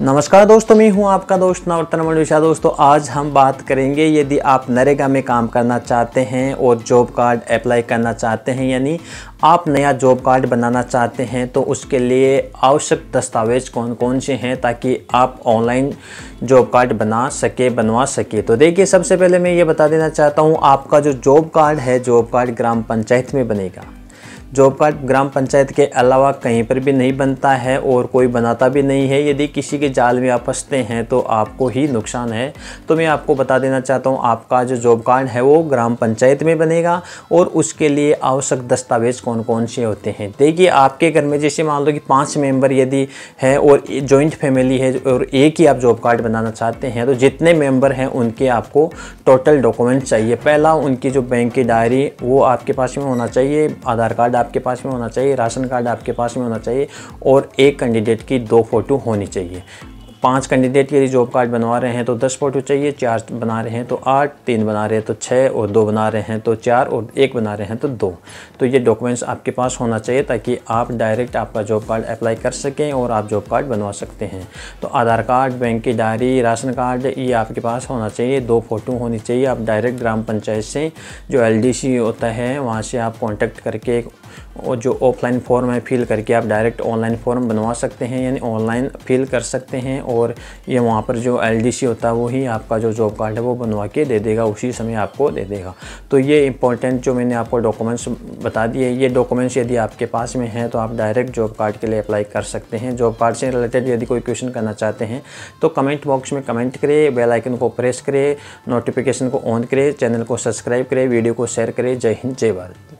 नमस्कार दोस्तों मैं हूं आपका दोस्त नवर्तन मंडा दोस्तों आज हम बात करेंगे यदि आप नरेगा में काम करना चाहते हैं और जॉब कार्ड अप्लाई करना चाहते हैं यानी आप नया जॉब कार्ड बनाना चाहते हैं तो उसके लिए आवश्यक दस्तावेज कौन कौन से हैं ताकि आप ऑनलाइन जॉब कार्ड बना सके बनवा सके तो देखिए सबसे पहले मैं ये बता देना चाहता हूँ आपका जो जॉब कार्ड है जॉब कार्ड ग्राम पंचायत में बनेगा जॉब कार्ड ग्राम पंचायत के अलावा कहीं पर भी नहीं बनता है और कोई बनाता भी नहीं है यदि किसी के जाल में आप फंसते हैं तो आपको ही नुकसान है तो मैं आपको बता देना चाहता हूँ आपका जो जॉब कार्ड है वो ग्राम पंचायत में बनेगा और उसके लिए आवश्यक दस्तावेज कौन कौन से होते हैं देखिए आपके घर में जैसे मान लो कि पाँच मेम्बर यदि है और जॉइंट फैमिली है और एक ही आप जॉब कार्ड बनाना चाहते हैं तो जितने मेम्बर हैं उनके आपको टोटल डॉक्यूमेंट चाहिए पहला उनकी जो बैंक की डायरी वो आपके पास में होना चाहिए आधार कार्ड कार्ड आपके पास में होना चाहिए राशन कार्ड आपके पास में होना चाहिए और एक कैंडिडेट की दो फ़ोटो होनी चाहिए पाँच कैंडिडेट यदि जॉब कार्ड बनवा रहे हैं तो दस फोटो तो चाहिए चार बना रहे हैं तो आठ तीन बना रहे हैं तो छः और दो बना रहे हैं तो चार और एक बना रहे हैं तो दो तो ये डॉक्यूमेंट्स आपके पास होना चाहिए ताकि आप डायरेक्ट आपका जॉब कार्ड अप्लाई कर सकें और आप जॉब कार्ड बनवा सकते हैं तो आधार कार्ड बैंक की डायरी राशन कार्ड ये आपके पास होना चाहिए दो फ़ोटो होनी चाहिए आप डायरेक्ट ग्राम पंचायत से जो एल होता है वहाँ से आप कॉन्टैक्ट करके और जो ऑफलाइन फॉर्म है फिल करके आप डायरेक्ट ऑनलाइन फॉर्म बनवा सकते हैं यानी ऑनलाइन फिल कर सकते हैं और और ये वहाँ पर जो एल होता है वो ही आपका जो जॉब कार्ड है वो बनवा के दे देगा उसी समय आपको दे देगा तो ये इंपॉर्टेंट जो मैंने आपको डॉक्यूमेंट्स बता दिए ये डॉक्यूमेंट्स यदि आपके पास में हैं तो आप डायरेक्ट जॉब कार्ड के लिए अप्लाई कर सकते हैं जॉब कार्ड से रिलेटेड यदि कोई क्वेश्चन करना चाहते हैं तो कमेंट बॉक्स में कमेंट करें बेलाइकन को प्रेस करें नोटिफिकेशन को ऑन करें चैनल को सब्सक्राइब करें वीडियो को शेयर करें जय हिंद जय भारत